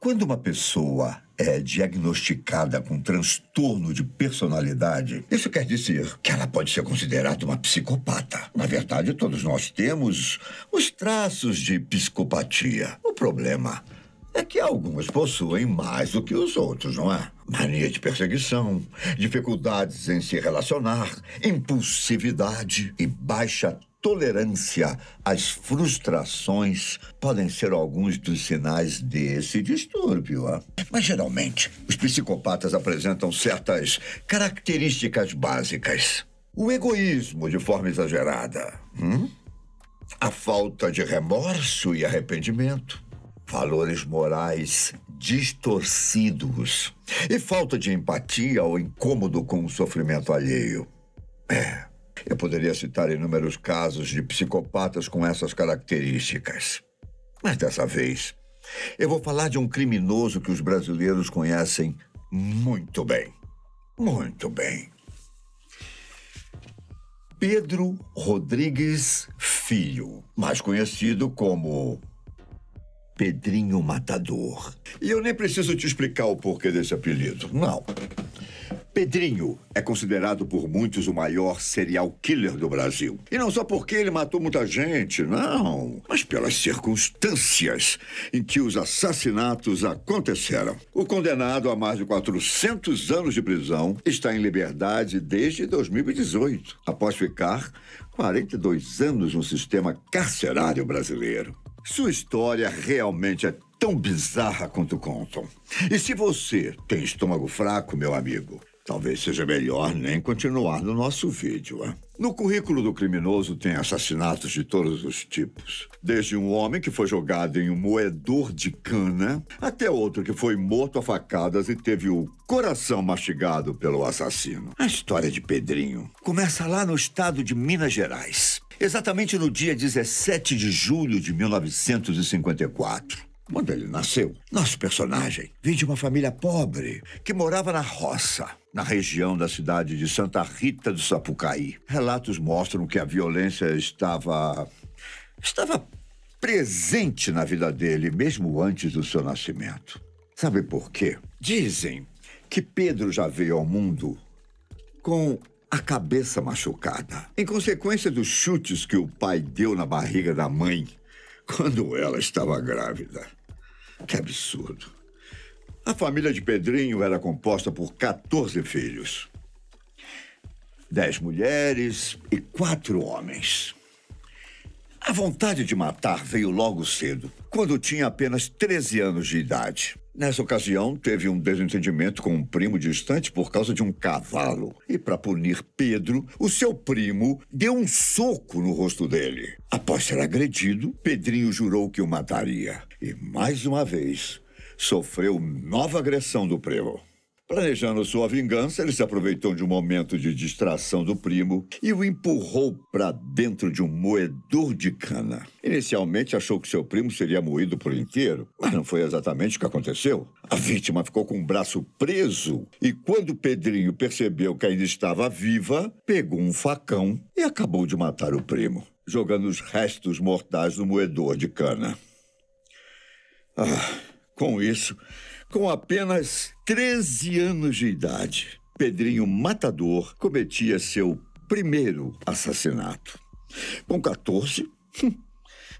Quando uma pessoa é diagnosticada com transtorno de personalidade, isso quer dizer que ela pode ser considerada uma psicopata. Na verdade, todos nós temos os traços de psicopatia. O problema é que algumas possuem mais do que os outros, não é? Mania de perseguição, dificuldades em se relacionar, impulsividade e baixa tolerância às frustrações podem ser alguns dos sinais desse distúrbio. Ó. Mas geralmente, os psicopatas apresentam certas características básicas: o egoísmo de forma exagerada, hum? a falta de remorso e arrependimento, valores morais distorcidos e falta de empatia ou incômodo com o sofrimento alheio. É. Eu poderia citar inúmeros casos de psicopatas com essas características. Mas dessa vez, eu vou falar de um criminoso que os brasileiros conhecem muito bem. Muito bem. Pedro Rodrigues Filho, mais conhecido como Pedrinho Matador. E eu nem preciso te explicar o porquê desse apelido. Não. Pedrinho é considerado por muitos o maior serial killer do Brasil. E não só porque ele matou muita gente, não, mas pelas circunstâncias em que os assassinatos aconteceram. O condenado a mais de 400 anos de prisão está em liberdade desde 2018, após ficar 42 anos no sistema carcerário brasileiro. Sua história realmente é tão bizarra quanto contam. E se você tem estômago fraco, meu amigo, Talvez seja melhor nem continuar no nosso vídeo. Hein? No currículo do criminoso tem assassinatos de todos os tipos. Desde um homem que foi jogado em um moedor de cana, até outro que foi morto a facadas e teve o coração mastigado pelo assassino. A história de Pedrinho começa lá no estado de Minas Gerais. Exatamente no dia 17 de julho de 1954. Quando ele nasceu, nosso personagem vinha de uma família pobre que morava na roça, na região da cidade de Santa Rita do Sapucaí. Relatos mostram que a violência estava. estava presente na vida dele, mesmo antes do seu nascimento. Sabe por quê? Dizem que Pedro já veio ao mundo com a cabeça machucada, em consequência dos chutes que o pai deu na barriga da mãe quando ela estava grávida. Que absurdo. A família de Pedrinho era composta por 14 filhos. Dez mulheres e quatro homens. A vontade de matar veio logo cedo, quando tinha apenas 13 anos de idade. Nessa ocasião, teve um desentendimento com um primo distante por causa de um cavalo. E para punir Pedro, o seu primo deu um soco no rosto dele. Após ser agredido, Pedrinho jurou que o mataria. E mais uma vez, sofreu nova agressão do primo. Planejando sua vingança, ele se aproveitou de um momento de distração do primo e o empurrou para dentro de um moedor de cana. Inicialmente achou que seu primo seria moído por inteiro, mas não foi exatamente o que aconteceu. A vítima ficou com o braço preso e, quando Pedrinho percebeu que ainda estava viva, pegou um facão e acabou de matar o primo, jogando os restos mortais no moedor de cana. Ah, com isso. Com apenas 13 anos de idade, Pedrinho Matador cometia seu primeiro assassinato. Com 14, hum,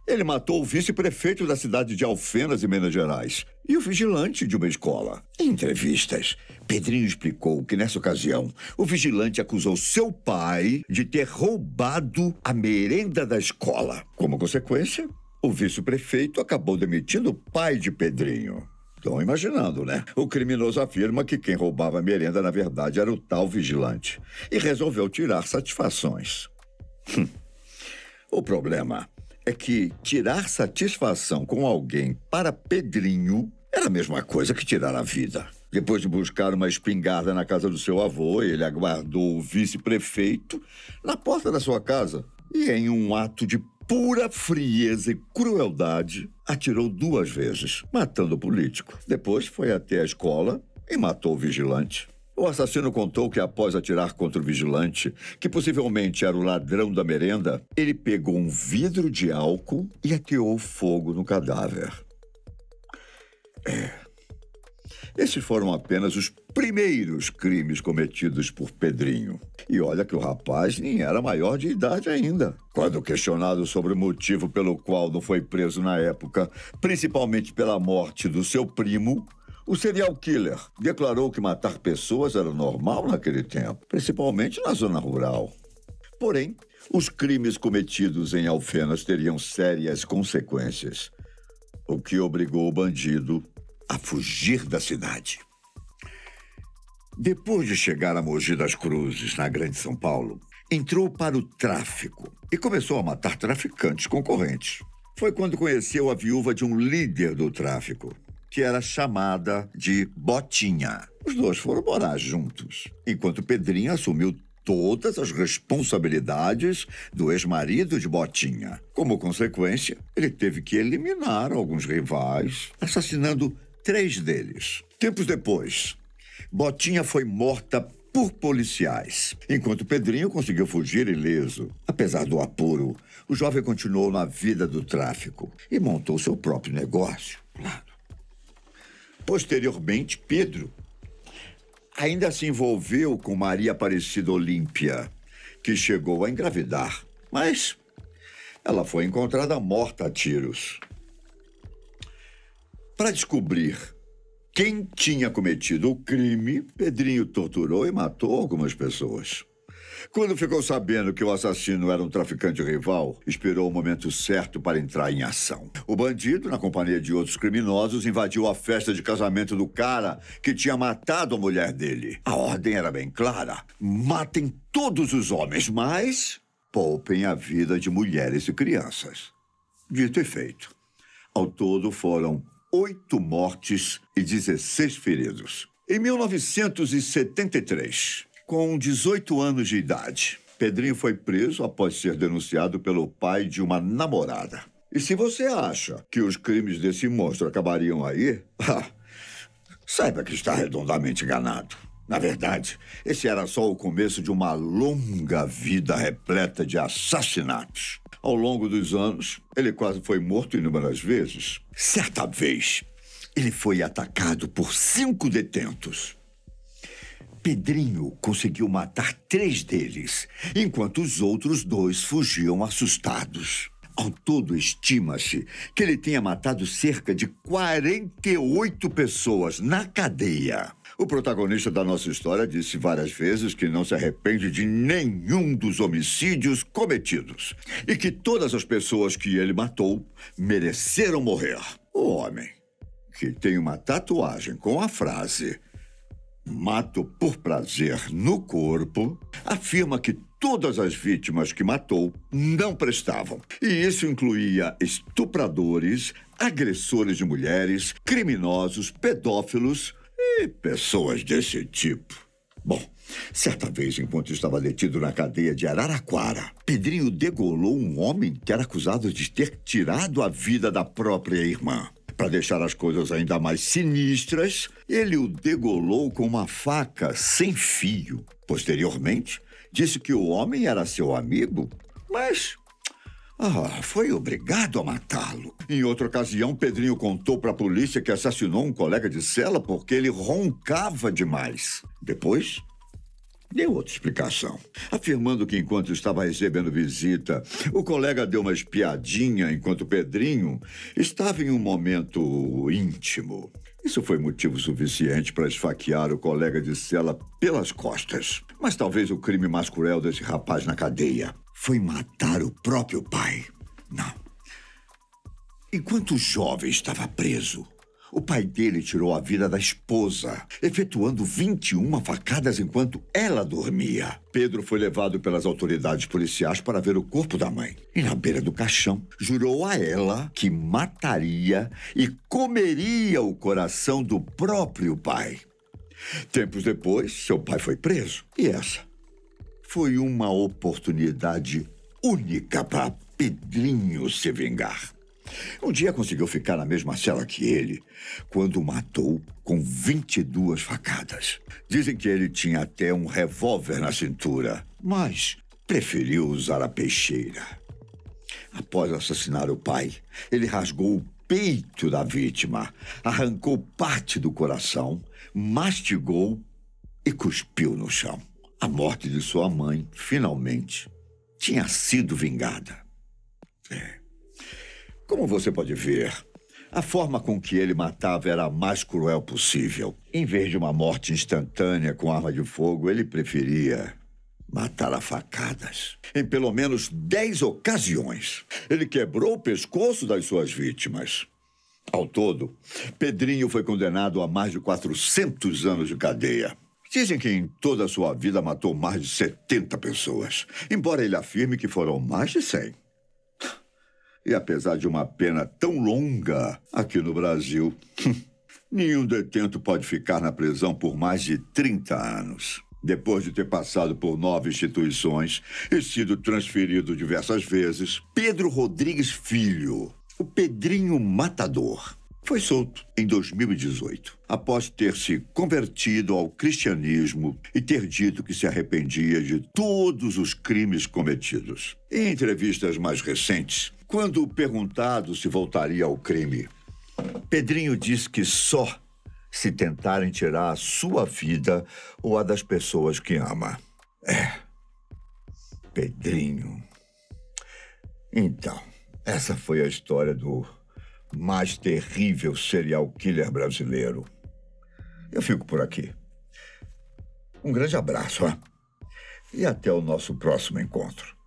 ele matou o vice-prefeito da cidade de Alfenas, em Minas Gerais, e o vigilante de uma escola. Em entrevistas, Pedrinho explicou que, nessa ocasião, o vigilante acusou seu pai de ter roubado a merenda da escola. Como consequência, o vice-prefeito acabou demitindo o pai de Pedrinho. Estão imaginando, né? O criminoso afirma que quem roubava a merenda, na verdade, era o tal vigilante. E resolveu tirar satisfações. Hum. O problema é que tirar satisfação com alguém para Pedrinho era a mesma coisa que tirar a vida. Depois de buscar uma espingarda na casa do seu avô, ele aguardou o vice-prefeito na porta da sua casa. E, em um ato de pura frieza e crueldade, atirou duas vezes, matando o político. Depois foi até a escola e matou o vigilante. O assassino contou que, após atirar contra o vigilante, que possivelmente era o ladrão da merenda, ele pegou um vidro de álcool e ateou fogo no cadáver. É. Esses foram apenas os primeiros crimes cometidos por Pedrinho. E olha que o rapaz nem era maior de idade ainda. Quando questionado sobre o motivo pelo qual não foi preso na época, principalmente pela morte do seu primo, o serial killer declarou que matar pessoas era normal naquele tempo, principalmente na zona rural. Porém, os crimes cometidos em Alfenas teriam sérias consequências, o que obrigou o bandido a fugir da cidade. Depois de chegar a Mogi das Cruzes, na Grande São Paulo, entrou para o tráfico e começou a matar traficantes concorrentes. Foi quando conheceu a viúva de um líder do tráfico, que era chamada de Botinha. Os dois foram morar juntos, enquanto Pedrinha assumiu todas as responsabilidades do ex-marido de Botinha. Como consequência, ele teve que eliminar alguns rivais, assassinando três deles. Tempos depois, Botinha foi morta por policiais. Enquanto Pedrinho conseguiu fugir ileso, apesar do apuro, o jovem continuou na vida do tráfico e montou seu próprio negócio. Posteriormente, Pedro ainda se envolveu com Maria Aparecida Olímpia, que chegou a engravidar, mas ela foi encontrada morta a tiros. Para descobrir quem tinha cometido o crime, Pedrinho torturou e matou algumas pessoas. Quando ficou sabendo que o assassino era um traficante rival, esperou o momento certo para entrar em ação. O bandido, na companhia de outros criminosos, invadiu a festa de casamento do cara que tinha matado a mulher dele. A ordem era bem clara: matem todos os homens, mas poupem a vida de mulheres e crianças. Dito e feito. Ao todo foram oito mortes e 16 feridos. Em 1973, com 18 anos de idade, Pedrinho foi preso após ser denunciado pelo pai de uma namorada. E se você acha que os crimes desse monstro acabariam aí, ah, saiba que está redondamente enganado. Na verdade, esse era só o começo de uma longa vida repleta de assassinatos. Ao longo dos anos, ele quase foi morto inúmeras vezes. Certa vez, ele foi atacado por cinco detentos. Pedrinho conseguiu matar três deles, enquanto os outros dois fugiam assustados. Ao todo, estima-se que ele tenha matado cerca de 48 pessoas na cadeia. O protagonista da nossa história disse várias vezes que não se arrepende de nenhum dos homicídios cometidos e que todas as pessoas que ele matou mereceram morrer. O homem, que tem uma tatuagem com a frase mato por prazer no corpo, afirma que todas as vítimas que matou não prestavam. E isso incluía estupradores, agressores de mulheres, criminosos, pedófilos e pessoas desse tipo. Bom, certa vez, enquanto estava detido na cadeia de Araraquara, Pedrinho degolou um homem que era acusado de ter tirado a vida da própria irmã. Para deixar as coisas ainda mais sinistras, ele o degolou com uma faca sem fio. Posteriormente, Disse que o homem era seu amigo, mas ah, foi obrigado a matá-lo. Em outra ocasião, Pedrinho contou para a polícia que assassinou um colega de cela porque ele roncava demais. Depois, deu outra explicação, afirmando que enquanto estava recebendo visita, o colega deu uma espiadinha enquanto Pedrinho estava em um momento íntimo. Isso foi motivo suficiente para esfaquear o colega de cela pelas costas. Mas talvez o crime mais cruel desse rapaz na cadeia foi matar o próprio pai. Não. Enquanto o jovem estava preso, o pai dele tirou a vida da esposa, efetuando 21 facadas enquanto ela dormia. Pedro foi levado pelas autoridades policiais para ver o corpo da mãe. E na beira do caixão, jurou a ela que mataria e comeria o coração do próprio pai. Tempos depois, seu pai foi preso. E essa foi uma oportunidade única para Pedrinho se vingar. Um dia conseguiu ficar na mesma cela que ele, quando o matou com 22 facadas. Dizem que ele tinha até um revólver na cintura, mas preferiu usar a peixeira. Após assassinar o pai, ele rasgou o peito da vítima, arrancou parte do coração, mastigou e cuspiu no chão. A morte de sua mãe, finalmente, tinha sido vingada. É. Como você pode ver, a forma com que ele matava era a mais cruel possível. Em vez de uma morte instantânea com arma de fogo, ele preferia matar a facadas. Em pelo menos dez ocasiões, ele quebrou o pescoço das suas vítimas. Ao todo, Pedrinho foi condenado a mais de 400 anos de cadeia. Dizem que em toda a sua vida matou mais de 70 pessoas, embora ele afirme que foram mais de 100. E apesar de uma pena tão longa aqui no Brasil, nenhum detento pode ficar na prisão por mais de 30 anos. Depois de ter passado por nove instituições e sido transferido diversas vezes, Pedro Rodrigues Filho, o Pedrinho Matador, foi solto em 2018, após ter se convertido ao cristianismo e ter dito que se arrependia de todos os crimes cometidos. Em entrevistas mais recentes, quando perguntado se voltaria ao crime, Pedrinho diz que só se tentarem tirar a sua vida ou a das pessoas que ama. É. Pedrinho. Então, essa foi a história do mais terrível serial killer brasileiro. Eu fico por aqui. Um grande abraço, ó. E até o nosso próximo encontro.